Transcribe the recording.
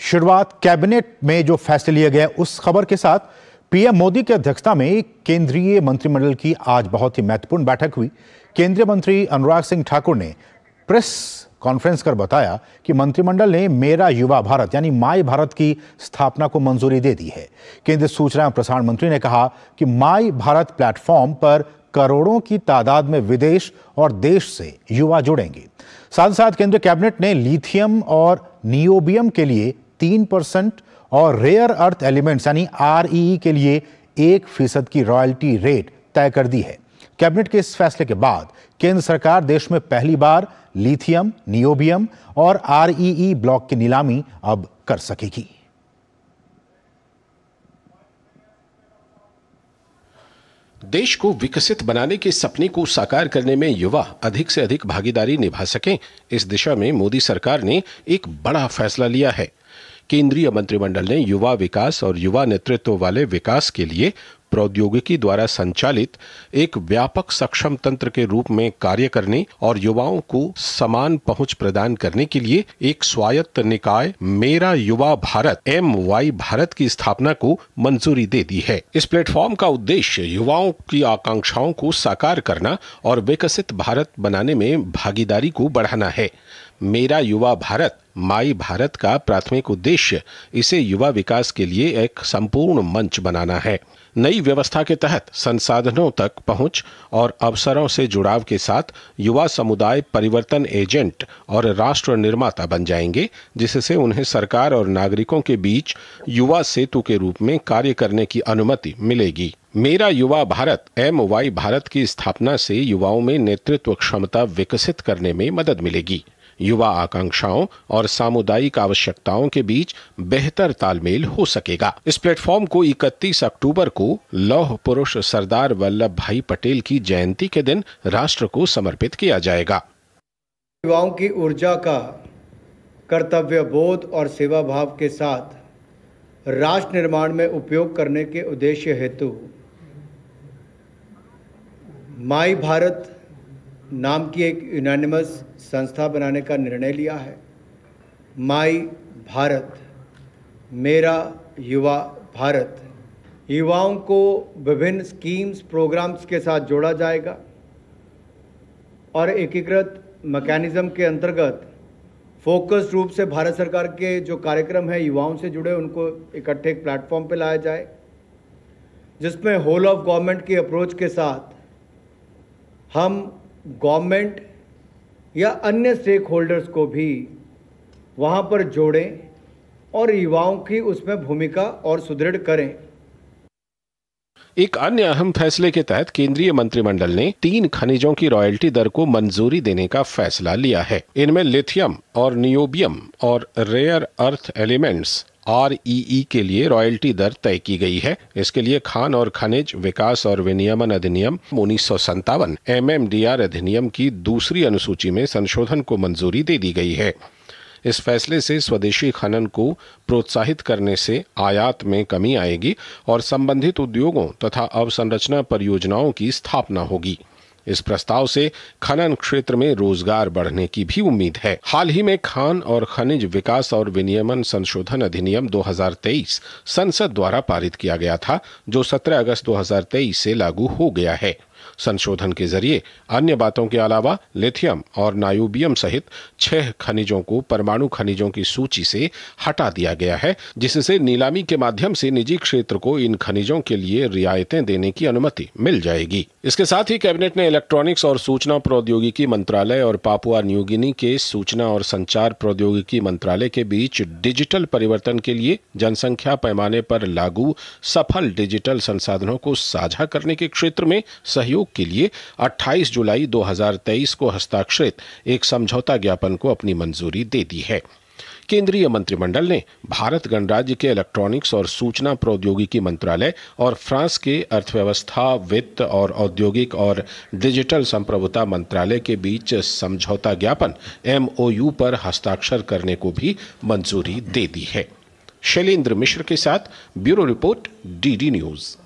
शुरुआत कैबिनेट में जो फैसले लिए गए उस खबर के साथ पीएम मोदी की अध्यक्षता में केंद्रीय मंत्रिमंडल की आज बहुत ही महत्वपूर्ण बैठक हुई केंद्रीय मंत्री अनुराग सिंह ठाकुर ने प्रेस कॉन्फ्रेंस कर बताया कि मंत्रिमंडल ने मेरा युवा भारत यानी माई भारत की स्थापना को मंजूरी दे दी है केंद्रीय सूचना एवं प्रसारण मंत्री ने कहा कि माई भारत प्लेटफॉर्म पर करोड़ों की तादाद में विदेश और देश से युवा जुड़ेंगे साथ ही साथ केंद्रीय कैबिनेट ने लिथियम और नियोबियम के लिए तीन परसेंट और रेयर अर्थ एलिमेंट्स यानी आर e e के लिए एक फीसद की रॉयल्टी रेट तय कर दी है कैबिनेट के इस फैसले के बाद केंद्र सरकार देश में पहली बार लिथियम नियोबियम और आर ब्लॉक e की नीलामी अब कर सकेगी देश को विकसित बनाने के सपने को साकार करने में युवा अधिक से अधिक भागीदारी निभा सकें इस दिशा में मोदी सरकार ने एक बड़ा फैसला लिया है केंद्रीय मंत्रिमंडल ने युवा विकास और युवा नेतृत्व वाले विकास के लिए प्रौद्योगिकी द्वारा संचालित एक व्यापक सक्षम तंत्र के रूप में कार्य करने और युवाओं को समान पहुंच प्रदान करने के लिए एक स्वायत्त निकाय मेरा युवा भारत एम वाई भारत की स्थापना को मंजूरी दे दी है इस प्लेटफॉर्म का उद्देश्य युवाओं की आकांक्षाओं को साकार करना और विकसित भारत बनाने में भागीदारी को बढ़ाना है मेरा युवा भारत माई भारत का प्राथमिक उद्देश्य इसे युवा विकास के लिए एक संपूर्ण मंच बनाना है नई व्यवस्था के तहत संसाधनों तक पहुंच और अवसरों से जुड़ाव के साथ युवा समुदाय परिवर्तन एजेंट और राष्ट्र निर्माता बन जाएंगे जिससे उन्हें सरकार और नागरिकों के बीच युवा सेतु के रूप में कार्य करने की अनुमति मिलेगी मेरा युवा भारत एम वाई भारत की स्थापना से युवाओं में नेतृत्व क्षमता विकसित करने में मदद मिलेगी युवा आकांक्षाओं और सामुदायिक आवश्यकताओं के बीच बेहतर तालमेल हो सकेगा इस प्लेटफॉर्म को 31 अक्टूबर को लौह पुरुष सरदार वल्लभ भाई पटेल की जयंती के दिन राष्ट्र को समर्पित किया जाएगा युवाओं की ऊर्जा का कर्तव्य बोध और सेवा भाव के साथ राष्ट्र निर्माण में उपयोग करने के उद्देश्य हेतु माई भारत नाम की एक यूनानिमस संस्था बनाने का निर्णय लिया है माई भारत मेरा युवा भारत युवाओं को विभिन्न स्कीम्स प्रोग्राम्स के साथ जोड़ा जाएगा और एकीकृत मैकेनिज़्म के अंतर्गत फोकस्ड रूप से भारत सरकार के जो कार्यक्रम हैं युवाओं से जुड़े उनको इकट्ठे एक प्लेटफॉर्म पे लाया जाए जिसमें होल ऑफ गवर्नमेंट की अप्रोच के साथ हम गवर्नमेंट या अन्य स्टेक होल्डर्स को भी वहाँ पर जोड़ें और युवाओं की उसमें भूमिका और सुदृढ़ करें एक अन्य अहम फैसले के तहत केंद्रीय मंत्रिमंडल ने तीन खनिजों की रॉयल्टी दर को मंजूरी देने का फैसला लिया है इनमें लिथियम और नियोबियम और rare earth elements E e e के लिए रॉयल्टी दर तय की गई है इसके लिए खान और खनिज विकास और विनियमन अधिनियम उन्नीस सौ संतावन आर अधिनियम की दूसरी अनुसूची में संशोधन को मंजूरी दे दी गई है इस फैसले से स्वदेशी खनन को प्रोत्साहित करने से आयात में कमी आएगी और संबंधित उद्योगों तथा अवसंरचना परियोजनाओं की स्थापना होगी इस प्रस्ताव से खनन क्षेत्र में रोजगार बढ़ने की भी उम्मीद है हाल ही में खान और खनिज विकास और विनियमन संशोधन अधिनियम 2023 संसद द्वारा पारित किया गया था जो 17 अगस्त 2023 से लागू हो गया है संशोधन के जरिए अन्य बातों के अलावा लिथियम और नायूबियम सहित छह खनिजों को परमाणु खनिजों की सूची से हटा दिया गया है जिससे नीलामी के माध्यम से निजी क्षेत्र को इन खनिजों के लिए रियायतें देने की अनुमति मिल जाएगी इसके साथ ही कैबिनेट ने इलेक्ट्रॉनिक्स और सूचना प्रौद्योगिकी मंत्रालय और पापुआ न्यूगिनी के सूचना और संचार प्रौद्योगिकी मंत्रालय के बीच डिजिटल परिवर्तन के लिए जनसंख्या पैमाने पर लागू सफल डिजिटल संसाधनों को साझा करने के क्षेत्र में सहयोग सहयोग के लिए 28 जुलाई 2023 को हस्ताक्षरित एक समझौता ज्ञापन को अपनी मंजूरी दे दी है केंद्रीय मंत्रिमंडल ने भारत गणराज्य के इलेक्ट्रॉनिक्स और सूचना प्रौद्योगिकी मंत्रालय और फ्रांस के अर्थव्यवस्था वित्त और औद्योगिक और डिजिटल संप्रभुता मंत्रालय के बीच समझौता ज्ञापन एमओयू पर हस्ताक्षर करने को भी मंजूरी दे दी है शैलेंद्र मिश्र के साथ ब्यूरो रिपोर्ट डीडी न्यूज़